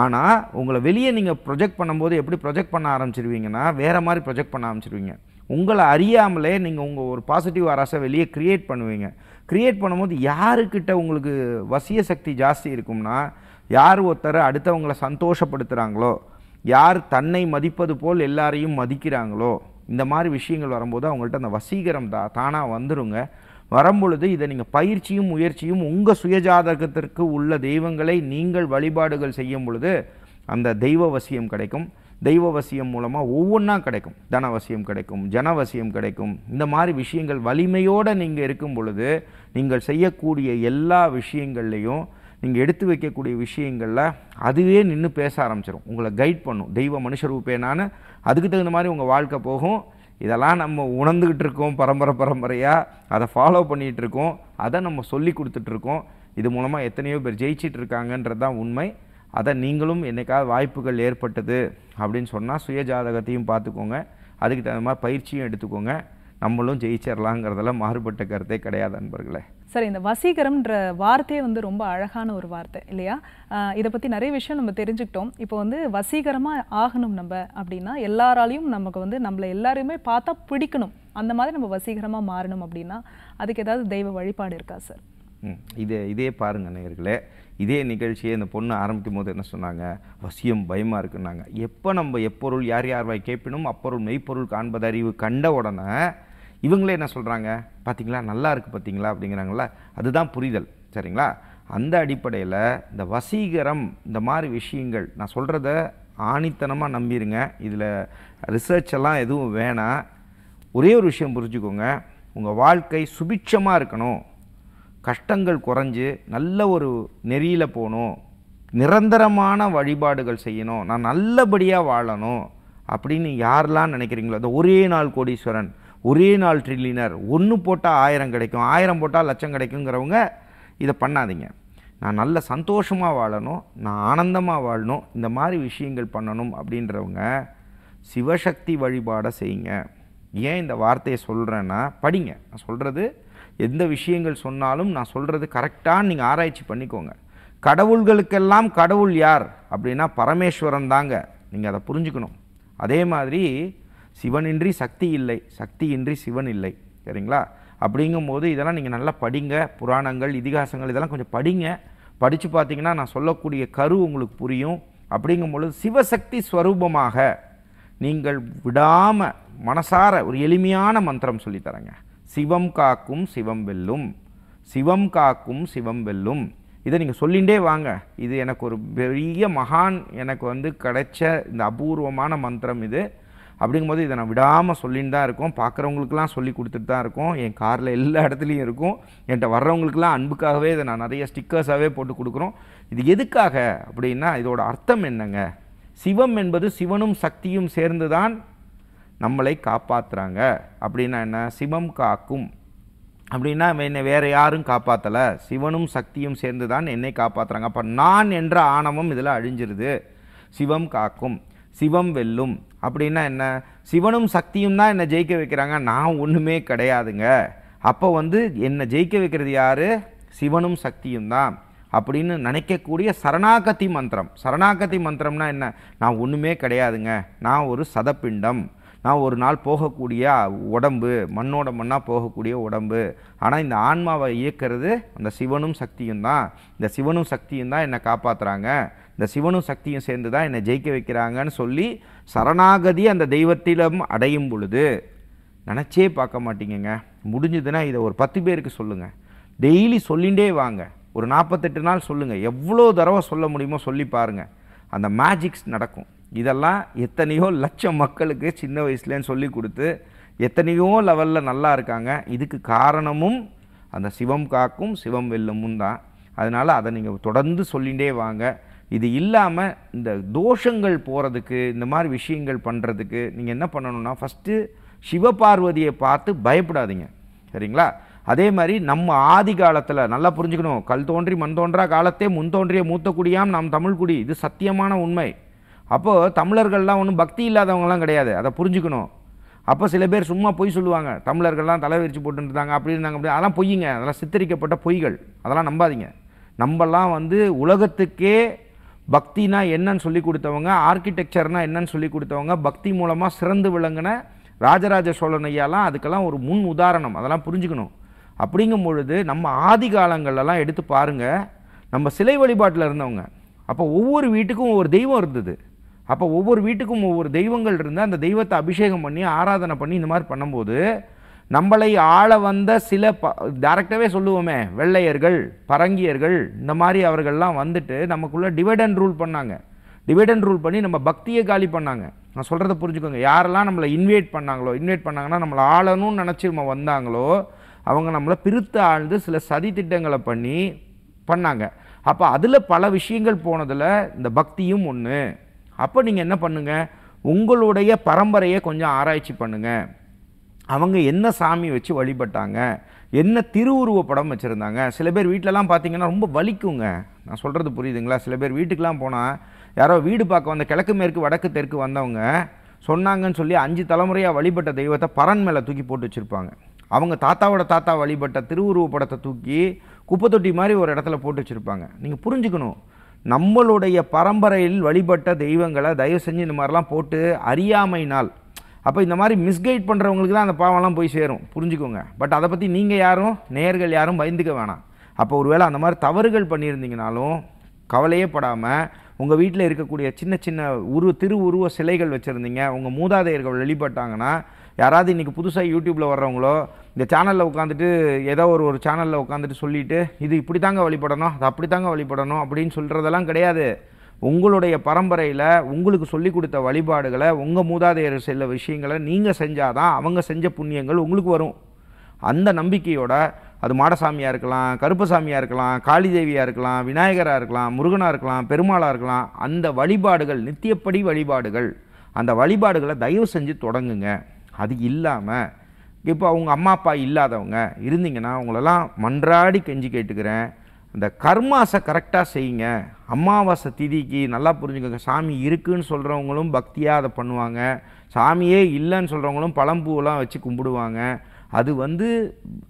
ஆனால் உங்களை வெளியே நீங்கள் ப்ரொஜெக்ட் பண்ணும்போது எப்படி ப்ரொஜெக்ட் பண்ண ஆரம்பிச்சிருவீங்கன்னா வேறு மாதிரி ப்ரொஜெக்ட் பண்ண ஆரம்பிச்சிருவீங்க உங்களை அறியாமலே நீங்கள் உங்கள் ஒரு பாசிட்டிவ் அரசை வெளியே க்ரியேட் பண்ணுவீங்க க்ரியேட் பண்ணும்போது யாருக்கிட்ட உங்களுக்கு வசிய சக்தி ஜாஸ்தி இருக்கும்னா யார் ஒருத்தர் அடுத்தவங்களை சந்தோஷப்படுத்துகிறாங்களோ யார் தன்னை மதிப்பது போல் எல்லாரையும் மதிக்கிறாங்களோ இந்த மாதிரி விஷயங்கள் வரும்போது அவங்கள்ட்ட அந்த வசீகரம் தா தானாக வந்துடுங்க வரும்பொழுது இதை நீங்கள் பயிற்சியும் முயற்சியும் உங்கள் சுயஜாதகத்திற்கு உள்ள தெய்வங்களை நீங்கள் வழிபாடுகள் செய்யும் பொழுது அந்த தெய்வ வசியம் கிடைக்கும் தெய்வ வசியம் மூலமாக ஒவ்வொன்றா கிடைக்கும் தனவசியம் கிடைக்கும் ஜனவசியம் கிடைக்கும் இந்த மாதிரி விஷயங்கள் வலிமையோடு நீங்கள் இருக்கும் பொழுது நீங்கள் செய்யக்கூடிய எல்லா விஷயங்கள்லேயும் நீங்கள் எடுத்து வைக்கக்கூடிய விஷயங்களில் அதுவே நின்று பேச ஆரம்பிச்சிடும் உங்களை கைட் பண்ணும் தெய்வ மனுஷரூபேனான்னு அதுக்கு தகுந்த மாதிரி உங்கள் வாழ்க்கை போகும் இதெல்லாம் நம்ம உணர்ந்துக்கிட்டு இருக்கோம் பரம்பரை பரம்பரையாக அதை ஃபாலோ பண்ணிகிட்டு இருக்கோம் அதை நம்ம சொல்லி கொடுத்துட்ருக்கோம் இது மூலமாக எத்தனையோ பேர் ஜெயிச்சிட்டு இருக்காங்கன்றது தான் உண்மை அதை நீங்களும் என்றைக்காவது வாய்ப்புகள் ஏற்பட்டது அப்படின்னு சொன்னால் சுய ஜாதகத்தையும் பார்த்துக்கோங்க அதுக்கு தகுந்த மாதிரி பயிற்சியும் எடுத்துக்கோங்க நம்மளும் ஜெயிச்சிடலாங்கிறதெல்லாம் மாறுபட்ட கருத்தே கிடையாது நண்பர்களை சார் இந்த வசீகரம்ன்ற வார்த்தையே வந்து ரொம்ப அழகான ஒரு வார்த்தை இல்லையா இதை பற்றி நிறைய விஷயம் நம்ம தெரிஞ்சுக்கிட்டோம் இப்போ வந்து வசீகரமாக ஆகணும் நம்ம அப்படின்னா எல்லாராலையும் நமக்கு வந்து நம்மளை எல்லாரையுமே பார்த்தா பிடிக்கணும் அந்த மாதிரி நம்ம வசீகரமாக மாறணும் அப்படின்னா அதுக்கு ஏதாவது தெய்வ வழிபாடு இருக்கா சார் இதே இதே பாருங்கள் நேர்களே இதே நிகழ்ச்சியை இந்த பொண்ணு ஆரம்பிக்கும் போது என்ன சொன்னாங்க வசியம் பயமாக இருக்குன்னாங்க எப்போ நம்ம எப்பொருள் யார் யார் வாய் கேட்பினும் அப்பொருள் மெய்ப்பொருள் காண்பது அறிவு கண்ட உடனே இவங்களே என்ன சொல்கிறாங்க பார்த்தீங்களா நல்லா இருக்குது பார்த்தீங்களா அப்படிங்கிறாங்கள அதுதான் புரிதல் சரிங்களா அந்த அடிப்படையில் இந்த வசீகரம் இந்த மாதிரி விஷயங்கள் நான் சொல்கிறத ஆணித்தனமாக நம்பிடுங்க இதில் ரிசர்ச் எல்லாம் எதுவும் வேணாம் ஒரே ஒரு விஷயம் புரிஞ்சுக்கோங்க உங்கள் வாழ்க்கை சுபிட்சமாக இருக்கணும் கஷ்டங்கள் குறைஞ்சு நல்ல ஒரு நெறியில் போகணும் நிரந்தரமான வழிபாடுகள் செய்யணும் நான் நல்லபடியாக வாழணும் அப்படின்னு யாரெல்லாம் நினைக்கிறீங்களோ அந்த ஒரே நாள் கோடீஸ்வரன் ஒரே நாள் ட்ரில்லினர் ஒன்று போட்டால் ஆயிரம் கிடைக்கும் ஆயிரம் போட்டால் லட்சம் கிடைக்குங்கிறவங்க இதை பண்ணாதீங்க நான் நல்ல சந்தோஷமாக வாழணும் நான் ஆனந்தமாக வாழணும் இந்த மாதிரி விஷயங்கள் பண்ணணும் அப்படின்றவங்க சிவசக்தி வழிபாடை செய்யுங்க ஏன் இந்த வார்த்தையை சொல்கிறேன்னா படிங்க நான் சொல்கிறது எந்த விஷயங்கள் சொன்னாலும் நான் சொல்கிறது கரெக்டாக நீங்கள் ஆராய்ச்சி பண்ணிக்கோங்க கடவுள்களுக்கெல்லாம் கடவுள் யார் அப்படின்னா பரமேஸ்வரன் தாங்க நீங்கள் அதை புரிஞ்சுக்கணும் அதே மாதிரி சிவனின்றி சக்தி இல்லை சக்தியின்றி சிவன் இல்லை சரிங்களா அப்படிங்கும்போது இதெல்லாம் நீங்கள் நல்லா படிங்க புராணங்கள் இதிகாசங்கள் இதெல்லாம் கொஞ்சம் படிங்க படித்து பார்த்தீங்கன்னா நான் சொல்லக்கூடிய கரு உங்களுக்கு புரியும் அப்படிங்கும் பொழுது சிவசக்தி ஸ்வரூபமாக நீங்கள் விடாமல் மனசார ஒரு எளிமையான மந்திரம் சொல்லித்தரங்க சிவம் காக்கும் சிவம் வெல்லும் சிவம் காக்கும் சிவம் வெல்லும் இதை நீங்கள் சொல்லிகிட்டே வாங்க இது எனக்கு ஒரு பெரிய மகான் எனக்கு வந்து கிடைச்ச இந்த அபூர்வமான மந்திரம் இது அப்படிங்கும்போது இதை நான் விடாமல் சொல்லின்னு தான் இருக்கோம் பார்க்குறவங்களுக்குலாம் சொல்லி கொடுத்துட்டு தான் இருக்கோம் என் காரில் எல்லா இடத்துலையும் இருக்கும் என்கிட்ட வர்றவங்களுக்குலாம் அன்புக்காகவே இதை நான் நிறைய ஸ்டிக்கர்ஸாகவே போட்டு கொடுக்குறோம் இது எதுக்காக அப்படின்னா இதோட அர்த்தம் என்னங்க சிவம் என்பது சிவனும் சக்தியும் சேர்ந்து தான் நம்மளை காப்பாற்றுறாங்க அப்படின்னா என்ன சிவம் காக்கும் அப்படின்னா என்னை வேறு யாரும் காப்பாற்றலை சிவனும் சக்தியும் சேர்ந்து தான் என்னை காப்பாற்றுறாங்க அப்போ நான் என்ற ஆணவம் இதில் அழிஞ்சிருது சிவம் காக்கும் சிவம் வெல்லும் அப்படின்னா என்ன சிவனும் சக்தியும் தான் என்னை ஜெயிக்க வைக்கிறாங்க நான் ஒன்றுமே கிடையாதுங்க அப்போ வந்து என்னை ஜெயிக்க வைக்கிறது யார் சிவனும் சக்தியும் தான் அப்படின்னு நினைக்கக்கூடிய சரணாகதி மந்திரம் சரணாகதி மந்திரம்னா என்ன நான் ஒன்றுமே கிடையாதுங்க நான் ஒரு சதப்பிண்டம் நான் ஒரு நாள் போகக்கூடிய உடம்பு மண்ணோட மண்ணாக போகக்கூடிய உடம்பு ஆனால் இந்த ஆன்மாவை இயக்கிறது அந்த சிவனும் சக்தியும் தான் இந்த சிவனும் சக்தியும் தான் என்னை காப்பாற்றுறாங்க இந்த சிவனும் சக்தியும் சேர்ந்து தான் என்னை ஜெயிக்க வைக்கிறாங்கன்னு சொல்லி சரணாகதி அந்த தெய்வத்திலும் அடையும் பொழுது நினச்சே பார்க்க மாட்டீங்க முடிஞ்சதுன்னா இதை ஒரு பத்து பேருக்கு சொல்லுங்கள் டெய்லி சொல்லிகிட்டே வாங்க ஒரு நாற்பத்தெட்டு நாள் சொல்லுங்கள் எவ்வளோ தடவை சொல்ல முடியுமோ சொல்லி பாருங்கள் அந்த மேஜிக்ஸ் நடக்கும் இதெல்லாம் எத்தனையோ லட்சம் மக்களுக்கு சின்ன வயசுலேன்னு சொல்லி கொடுத்து எத்தனையோ லெவலில் நல்லா இருக்காங்க இதுக்கு காரணமும் அந்த சிவம் காக்கும் சிவம் வெல்லமும் தான் அதனால் அதை நீங்கள் தொடர்ந்து சொல்லிகிட்டே வாங்க இது இல்லாமல் இந்த தோஷங்கள் போகிறதுக்கு இந்த மாதிரி விஷயங்கள் பண்ணுறதுக்கு நீங்கள் என்ன பண்ணணும்னா ஃபஸ்ட்டு சிவபார்வதியை பார்த்து பயப்படாதீங்க சரிங்களா அதே மாதிரி நம்ம ஆதி காலத்தில் நல்லா புரிஞ்சுக்கணும் கல் தோன்றி மண் தோன்றா காலத்தே முன் தோன்றிய மூத்த குடியாம் நாம் தமிழ்குடி இது சத்தியமான உண்மை அப்போது தமிழர்கள்லாம் ஒன்றும் பக்தி இல்லாதவங்களாம் கிடையாது அதை புரிஞ்சுக்கணும் அப்போ சில பேர் சும்மா பொய் சொல்லுவாங்க தமிழர்கள்லாம் தலை விரிச்சு போட்டுருந்தாங்க அப்படி இருந்தாங்க அப்படி அதெல்லாம் பொய்யுங்க அதெல்லாம் சித்தரிக்கப்பட்ட பொய்கள் அதெல்லாம் நம்பாதீங்க நம்மலாம் வந்து உலகத்துக்கே பக்தினா என்னன்னு சொல்லி கொடுத்தவங்க ஆர்கிடெக்சர்னா என்னன்னு சொல்லி கொடுத்தவங்க பக்தி மூலமாக சிறந்து விளங்கின ராஜராஜ சோழன் ஐயாலாம் அதுக்கெல்லாம் ஒரு முன் உதாரணம் அதெல்லாம் புரிஞ்சுக்கணும் அப்படிங்கும் பொழுது நம்ம ஆதி காலங்கள்லாம் எடுத்து பாருங்கள் நம்ம சிலை வழிபாட்டில் இருந்தவங்க அப்போ ஒவ்வொரு வீட்டுக்கும் ஒவ்வொரு தெய்வம் இருந்தது அப்போ ஒவ்வொரு வீட்டுக்கும் ஒவ்வொரு தெய்வங்கள் இருந்தால் அந்த தெய்வத்தை அபிஷேகம் பண்ணி ஆராதனை பண்ணி இந்த மாதிரி பண்ணும்போது நம்மளை ஆள வந்த சில ப டேரெக்டாகவே சொல்லுவோமே வெள்ளையர்கள் பரங்கியர்கள் இந்த மாதிரி அவர்கள்லாம் வந்துட்டு நமக்குள்ளே டிவைடன் ரூல் பண்ணாங்க டிவைடன் ரூல் பண்ணி நம்ம பக்தியை காலி பண்ணாங்க நான் சொல்கிறத புரிஞ்சுக்கோங்க யாரெல்லாம் நம்மளை இன்வைட் பண்ணாங்களோ இன்வைட் பண்ணாங்கன்னா நம்மளை ஆளணும்னு நினச்சி நம்ம வந்தாங்களோ அவங்க நம்மளை பிரித்து ஆழ்ந்து சில சதி திட்டங்களை பண்ணி பண்ணாங்க அப்போ அதில் பல விஷயங்கள் போனதில் இந்த பக்தியும் ஒன்று அப்போ நீங்கள் என்ன பண்ணுங்கள் உங்களுடைய பரம்பரையை கொஞ்சம் ஆராய்ச்சி பண்ணுங்கள் அவங்க என்ன சாமி வச்சு வழிபட்டாங்க என்ன திருவுருவ படம் வச்சுருந்தாங்க சில பேர் வீட்டிலலாம் பார்த்தீங்கன்னா ரொம்ப வலிக்குங்க நான் சொல்கிறது புரியுதுங்களா சில பேர் வீட்டுக்கெலாம் போனால் யாரோ வீடு பார்க்க வந்த கிழக்கு மேற்கு வடக்கு தெற்கு வந்தவங்க சொன்னாங்கன்னு சொல்லி அஞ்சு தலைமுறையாக வழிபட்ட தெய்வத்தை பரன் மேலே தூக்கி போட்டு வச்சுருப்பாங்க அவங்க தாத்தாவோட தாத்தா வழிபட்ட திருவுருவ படத்தை தூக்கி குப்பை தொட்டி மாதிரி ஒரு இடத்துல போட்டு வச்சுருப்பாங்க நீங்கள் புரிஞ்சுக்கணும் நம்மளுடைய பரம்பரையில் வழிபட்ட தெய்வங்களை தயவு செஞ்சு இந்த மாதிரிலாம் போட்டு அறியாமை நாள் அப்போ இந்த மாதிரி மிஸ்கைட் பண்ணுறவங்களுக்கு தான் அந்த பாவம்லாம் போய் சேரும் புரிஞ்சுக்கோங்க பட் அதை பற்றி நீங்கள் யாரும் நேர்கள் யாரும் பயந்துக்க வேணாம் அப்போ ஒருவேளை அந்த மாதிரி தவறுகள் பண்ணியிருந்தீங்கனாலும் கவலையே படாமல் உங்கள் வீட்டில் இருக்கக்கூடிய சின்ன சின்ன உருவ திரு உருவ சிலைகள் வச்சுருந்தீங்க உங்கள் மூதாதையர்கள் வெளிப்பட்டாங்கன்னா யாராவது இன்றைக்கி புதுசாக யூடியூப்பில் வர்றவங்களோ இந்த சேனலில் உட்காந்துட்டு ஏதோ ஒரு ஒரு சேனலில் உட்காந்துட்டு சொல்லிவிட்டு இது இப்படி தாங்க வழிபடணும் அது அப்படி தாங்க வழிபடணும் அப்படின்னு சொல்கிறதெல்லாம் கிடையாது உங்களுடைய பரம்பரையில் உங்களுக்கு சொல்லிக் கொடுத்த வழிபாடுகளை உங்கள் மூதாதையர் செல்ல விஷயங்களை நீங்கள் செஞ்சால் தான் அவங்க செஞ்ச புண்ணியங்கள் உங்களுக்கு வரும் அந்த நம்பிக்கையோட அது மாடசாமியாக இருக்கலாம் கருப்பசாமியாக இருக்கலாம் காளி தேவியாக இருக்கலாம் விநாயகராக இருக்கலாம் முருகனாக இருக்கலாம் பெருமாளாக இருக்கலாம் அந்த வழிபாடுகள் நித்தியப்படி வழிபாடுகள் அந்த வழிபாடுகளை தயவு செஞ்சு தொடங்குங்க அது இல்லாமல் இப்போ அவங்க அம்மா அப்பா இல்லாதவங்க இருந்தீங்கன்னா அவங்களெல்லாம் மன்றாடி கெஞ்சி கேட்டுக்கிறேன் இந்த கர்மாஸை கரெக்டாக செய்யுங்க அமாவாசை திதிக்கு நல்லா புரிஞ்சுக்கோங்க சாமி இருக்குன்னு சொல்கிறவங்களும் பக்தியாக அதை பண்ணுவாங்க சாமியே இல்லைன்னு சொல்கிறவங்களும் பழம்பூவெல்லாம் வச்சு கும்பிடுவாங்க அது வந்து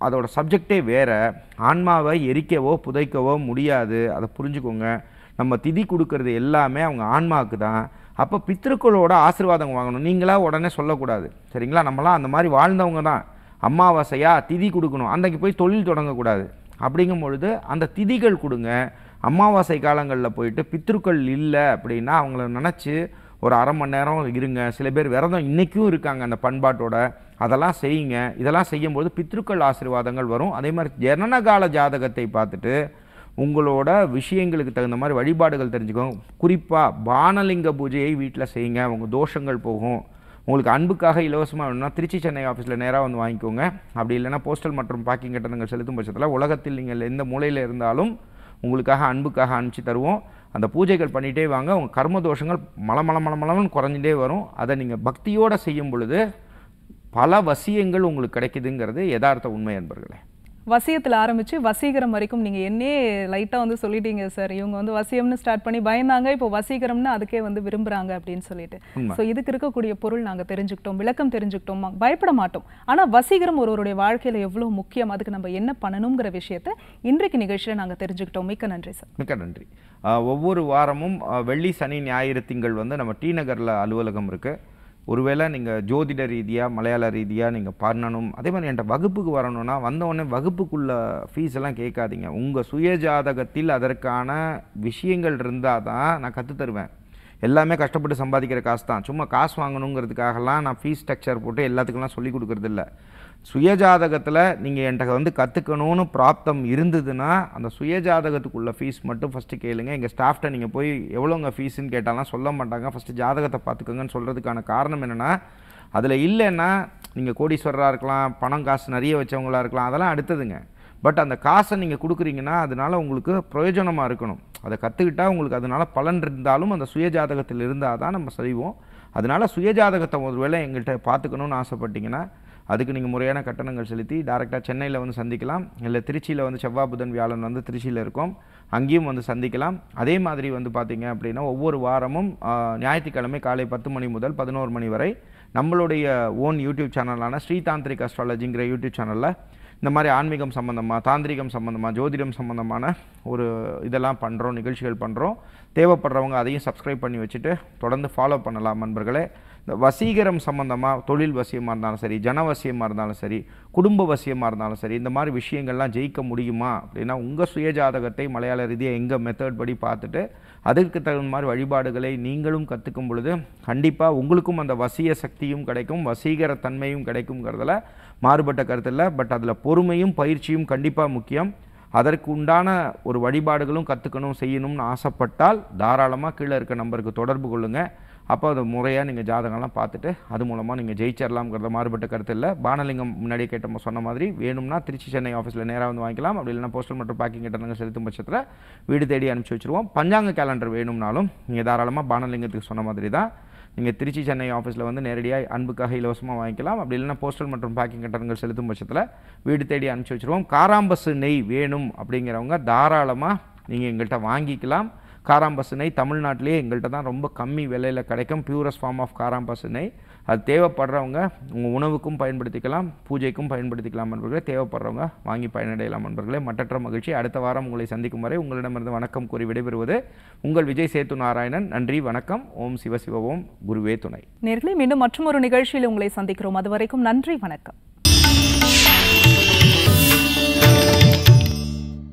அதோடய சப்ஜெக்டே வேறு ஆன்மாவை எரிக்கவோ புதைக்கவோ முடியாது அதை புரிஞ்சுக்கோங்க நம்ம திதி கொடுக்கறது எல்லாமே அவங்க ஆன்மாவுக்கு தான் அப்போ பித்திருக்களோட ஆசீர்வாதம் வாங்கணும் நீங்களாக உடனே சொல்லக்கூடாது சரிங்களா நம்மளாம் அந்த மாதிரி வாழ்ந்தவங்க தான் அமாவாசையாக திதி கொடுக்கணும் அன்றைக்கு போய் தொழில் தொடங்கக்கூடாது அப்படிங்கும் பொழுது அந்த திதிகள் கொடுங்க அமாவாசை காலங்களில் போயிட்டு பித்ருக்கள் இல்லை அப்படின்னா அவங்கள நினச்சி ஒரு அரை மணி நேரம் இருங்க சில பேர் விரதம் இன்றைக்கும் இருக்காங்க அந்த பண்பாட்டோட அதெல்லாம் செய்யுங்க இதெல்லாம் செய்யும்போது பித்ருக்கள் ஆசீர்வாதங்கள் வரும் அதே மாதிரி ஜனனகால ஜாதகத்தை பார்த்துட்டு உங்களோட விஷயங்களுக்கு தகுந்த மாதிரி வழிபாடுகள் தெரிஞ்சுக்கோங்க குறிப்பாக பானலிங்க பூஜையை வீட்டில் செய்யுங்க உங்கள் தோஷங்கள் போகும் உங்களுக்கு அன்புக்காக இலவசமாக வேணும்னா திருச்சி சென்னை ஆஃபீஸில் நேராக வந்து வாங்கிக்கோங்க அப்படி இல்லைன்னா போஸ்டல் மற்றும் பாக்கிங் கட்டணங்கள் செலுத்தும் பட்சத்தில் உலகத்தில் நீங்கள் எந்த மூலையில் இருந்தாலும் உங்களுக்காக அன்புக்காக அனுப்பிச்சு தருவோம் அந்த பூஜைகள் பண்ணிகிட்டே வாங்க உங்கள் கர்ம தோஷங்கள் மல மல மலம்னு குறைஞ்சிட்டே வரும் அதை நீங்கள் பக்தியோடு செய்யும் பொழுது பல வசியங்கள் உங்களுக்கு கிடைக்குதுங்கிறது யதார்த்த உண்மை என்பர்களே வசியத்தில் ஆரம்பித்து வசீகரம் வரைக்கும் நீங்கள் என்னே லைட்டாக வந்து சொல்லிட்டீங்க சார் இவங்க வந்து வசியம்னு ஸ்டார்ட் பண்ணி பயந்தாங்க இப்போ வசீகரம்னு அதுக்கே வந்து விரும்புகிறாங்க அப்படின்னு சொல்லிட்டு ஸோ இதுக்கு இருக்கக்கூடிய பொருள் நாங்கள் தெரிஞ்சுக்கிட்டோம் விளக்கம் தெரிஞ்சுக்கிட்டோம் பயப்பட மாட்டோம் ஆனால் வசீகரம் ஒருவருடைய வாழ்க்கையில் எவ்வளோ முக்கியம் அதுக்கு நம்ம என்ன பண்ணணுங்கிற விஷயத்தை இன்றைக்கு நிகழ்ச்சியில் நாங்கள் தெரிஞ்சுக்கிட்டோம் மிக்க நன்றி சார் மிக்க நன்றி ஒவ்வொரு வாரமும் வெள்ளி சனி ஞாயிறு திங்கள் வந்து நம்ம டி நகரில் அலுவலகம் இருக்குது ஒருவேளை நீங்கள் ஜோதிட ரீதியாக மலையாள ரீதியாக நீங்கள் பண்ணணும் அதே மாதிரி என்கிட்ட வகுப்புக்கு வரணும்னா வந்தவுடனே வகுப்புக்குள்ள ஃபீஸ் எல்லாம் கேட்காதீங்க உங்கள் சுய ஜாதகத்தில் அதற்கான விஷயங்கள் இருந்தால் தான் நான் கற்றுத்தருவேன் எல்லாமே கஷ்டப்பட்டு சம்பாதிக்கிற காசு தான் சும்மா காசு வாங்கணுங்கிறதுக்காகலாம் நான் ஃபீஸ் ஸ்ட்ரக்சர் போட்டு எல்லாத்துக்கெல்லாம் சொல்லி கொடுக்குறதில்ல சுயஜாதகத்தில் நீங்கள் என்கிட்ட வந்து கற்றுக்கணும்னு பிராப்தம் இருந்ததுன்னா அந்த சுயஜாதகத்துக்குள்ள ஃபீஸ் மட்டும் ஃபஸ்ட்டு கேளுங்க எங்கள் ஸ்டாஃப்ட்ட நீங்கள் போய் எவ்வளோங்க ஃபீஸுன்னு கேட்டாலாம் சொல்ல மாட்டாங்க ஃபஸ்ட்டு ஜாதகத்தை பார்த்துக்கோங்கன்னு சொல்கிறதுக்கான காரணம் என்னென்னா அதில் இல்லைன்னா நீங்கள் கோடீஸ்வரராக இருக்கலாம் பணம் காசு நிறைய வச்சவங்களாக இருக்கலாம் அதெல்லாம் அடுத்ததுங்க பட் அந்த காசை நீங்கள் கொடுக்குறீங்கன்னா அதனால் உங்களுக்கு பிரயோஜனமாக இருக்கணும் அதை கற்றுக்கிட்டால் உங்களுக்கு அதனால் பலன் இருந்தாலும் அந்த சுயஜாதகத்தில் இருந்தால் தான் நம்ம செய்வோம் அதனால் சுயஜாதகத்தை ஒரு வேளை எங்கள்கிட்ட பார்த்துக்கணுன்னு ஆசைப்பட்டிங்கன்னா அதுக்கு நீங்கள் முறையான கட்டணங்கள் செலுத்தி டேரெக்டாக சென்னையில் வந்து சந்திக்கலாம் இல்லை திருச்சியில் வந்து செவ்வா புதன் வியாழன் வந்து திருச்சியில் இருக்கும் அங்கேயும் வந்து சந்திக்கலாம் அதே மாதிரி வந்து பார்த்திங்க அப்படின்னா ஒவ்வொரு வாரமும் ஞாயிற்றுக்கிழமை காலை பத்து மணி முதல் பதினோரு மணி வரை நம்மளுடைய ஓன் யூடியூப் சேனலான ஸ்ரீதாந்திரிக் அஸ்ட்ராலஜிங்கிற யூடியூப் சேனலில் இந்த மாதிரி ஆன்மீகம் சம்மந்தமாக தாந்திரிகம் சம்மந்தமாக ஜோதிடம் சம்மந்தமான ஒரு இதெல்லாம் பண்ணுறோம் நிகழ்ச்சிகள் பண்ணுறோம் தேவைப்படுறவங்க அதையும் சப்ஸ்கிரைப் பண்ணி வச்சுட்டு தொடர்ந்து ஃபாலோ பண்ணலாம் நண்பர்களே இந்த வசீகரம் சம்மந்தமாக தொழில் வசியமாக இருந்தாலும் சரி ஜனவசியமாக இருந்தாலும் சரி குடும்ப வசியமாக இருந்தாலும் சரி இந்த மாதிரி விஷயங்கள்லாம் ஜெயிக்க முடியுமா அப்படின்னா உங்கள் சுயஜாதகத்தை மலையாள ரீதியாக எங்கள் மெத்தட் படி பார்த்துட்டு அதற்கு தகுந்த மாதிரி வழிபாடுகளை நீங்களும் கற்றுக்கும் பொழுது கண்டிப்பாக உங்களுக்கும் அந்த வசிய சக்தியும் கிடைக்கும் வசீகர தன்மையும் கிடைக்குங்கிறதுல மாறுபட்ட கருத்து இல்லை பட் அதில் பொறுமையும் பயிற்சியும் கண்டிப்பாக முக்கியம் அதற்கு உண்டான ஒரு வழிபாடுகளும் கற்றுக்கணும் செய்யணும்னு ஆசைப்பட்டால் தாராளமாக கீழே இருக்க நம்பருக்கு தொடர்பு கொள்ளுங்கள் அப்போ அதை முறையாக நீங்கள் ஜாதகம்லாம் பார்த்துட்டு அது மூலமாக நீங்கள் ஜெயிச்சிடலாம்ங்கிறத மாறுபட்ட கருத்து இல்லை பானலிங்கம் முன்னாடி கேட்ட சொன்ன மாதிரி வேணும்னா திருச்சி சென்னை ஆஃபீஸில் நேராக வந்து வாங்கிக்கலாம் அப்படி இல்லைனா போஸ்டல் மற்றும் பேக்கிங் கிட்ட செலுத்தும் பட்சத்தில் வீடு தேடி அனுப்பிச்சி வச்சுருவோம் பஞ்சாங்க கேலண்டர் வேணும்னாலும் நீங்கள் தாராளமாக பானலிங்கத்துக்கு சொன்ன மாதிரி தான் நீங்கள் திருச்சி சென்னை ஆஃபீஸில் வந்து நேரடியாக அன்புக்காக இலவசமாக வாங்கிக்கலாம் அப்படி இல்லைனா போஸ்டல் மற்றும் பேக்கிங் கட்டணங்கள் செலுத்தும் பட்சத்தில் வீடு தேடி அனுப்பிச்சி வச்சுருவோம் காராம்பஸ் நெய் வேணும் அப்படிங்கிறவங்க தாராளமாக நீங்கள் எங்கள்கிட்ட வாங்கிக்கலாம் காராம்பசுனை தமிழ்நாட்டிலேயே எங்கள்கிட்ட தான் ரொம்ப கம்மி விலையில் கிடைக்கும் பியூரஸ்ட் ஃபார்ம் ஆஃப் காராம்பசுனை அது தேவைப்படுறவங்க உங்கள் உணவுக்கும் பயன்படுத்திக்கலாம் பூஜைக்கும் பயன்படுத்திக்கலாம் நண்பர்களே தேவைப்படுறவங்க வாங்கி பயனடையலாம் நண்பர்களே மற்றற்ற மகிழ்ச்சி அடுத்த வாரம் உங்களை சந்திக்கும் வரை உங்களிடமிருந்து வணக்கம் கூறி விடைபெறுவது உங்கள் விஜய் சேத்து நாராயணன் நன்றி வணக்கம் ஓம் சிவசிவ ஓம் குருவே துணை நேர்களை மீண்டும் மற்றொரு நிகழ்ச்சியில் உங்களை சந்திக்கிறோம் அதுவரைக்கும் நன்றி வணக்கம்